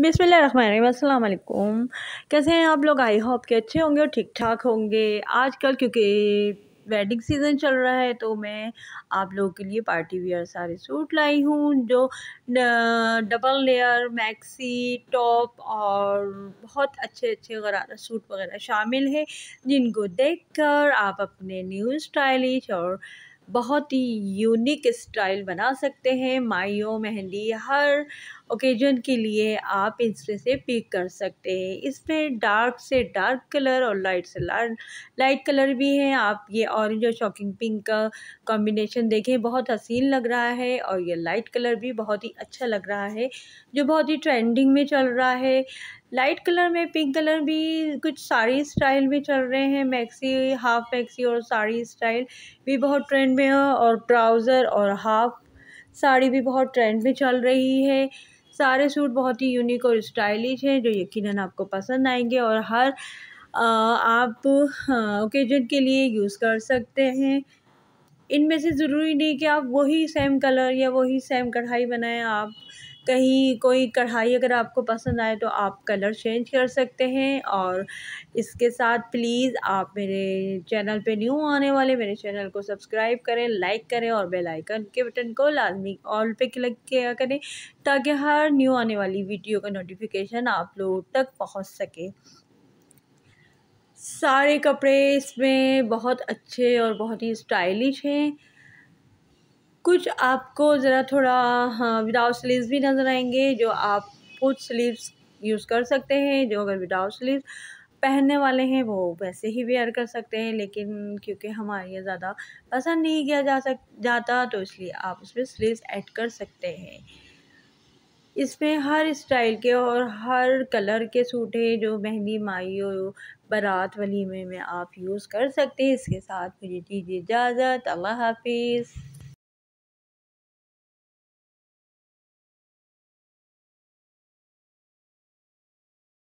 बिसमीम कैसे हैं आप लोग आई होप के अच्छे होंगे और ठीक ठाक होंगे आजकल क्योंकि वेडिंग सीज़न चल रहा है तो मैं आप लोगों के लिए पार्टी वियर सारे सूट लाई हूँ जो डबल लेयर मैक्सी टॉप और बहुत अच्छे अच्छे गरारा सूट वगैरह शामिल हैं जिनको देखकर आप अपने न्यू स्टाइलिश और बहुत ही यूनिक स्टाइल बना सकते हैं माइयों मेहंदी हर ओकेजन के लिए आप इसमें से पिक कर सकते हैं इसमें डार्क से डार्क कलर और लाइट से लाइट कलर भी है आप ये ऑरेंज और शॉकिंग पिंक का कॉम्बिनेशन देखें बहुत हसीन लग रहा है और ये लाइट कलर भी बहुत ही अच्छा लग रहा है जो बहुत ही ट्रेंडिंग में चल रहा है लाइट कलर में पिंक कलर भी कुछ साड़ी स्टाइल में चल रहे हैं मैक्सी हाफ मैक्सी और साड़ी स्टाइल भी बहुत ट्रेंड में है और ट्राउज़र और हाफ साड़ी भी बहुत ट्रेंड में चल रही है सारे सूट बहुत ही यूनिक और स्टाइलिश हैं जो यकीनन आपको पसंद आएंगे और हर आप ओकेजन के लिए यूज़ कर सकते हैं इनमें से ज़रूरी नहीं कि आप वही सेम कलर या वही सेम कढ़ाई बनाएं आप कहीं कोई कढ़ाई अगर आपको पसंद आए तो आप कलर चेंज कर सकते हैं और इसके साथ प्लीज़ आप मेरे चैनल पे न्यू आने वाले मेरे चैनल को सब्सक्राइब करें लाइक करें और बेल आइकन के बटन को लाजमी ऑल पे क्लिक किया करें ताकि हर न्यू आने वाली वीडियो का नोटिफिकेशन आप लोगों तक पहुंच सके सारे कपड़े इसमें बहुत अच्छे और बहुत ही स्टाइलिश हैं कुछ आपको ज़रा थोड़ा हाँ विदाउट स्लीव्स भी नज़र आएंगे जो आप कुछ स्लीव्स यूज़ कर सकते हैं जो अगर विदाउट स्लीव पहनने वाले हैं वो वैसे ही वेयर कर सकते हैं लेकिन क्योंकि हमारे यहाँ ज़्यादा पसंद नहीं किया जा सक जाता तो इसलिए आप उसमें स्लीव्स ऐड कर सकते हैं इसमें हर स्टाइल के और हर कलर के सूट है जो मेहंदी माई और बारात वलीमे में आप यूज़ कर सकते हैं इसके साथ मुझे दीजिए इजाज़त अल्लाह हाफिज़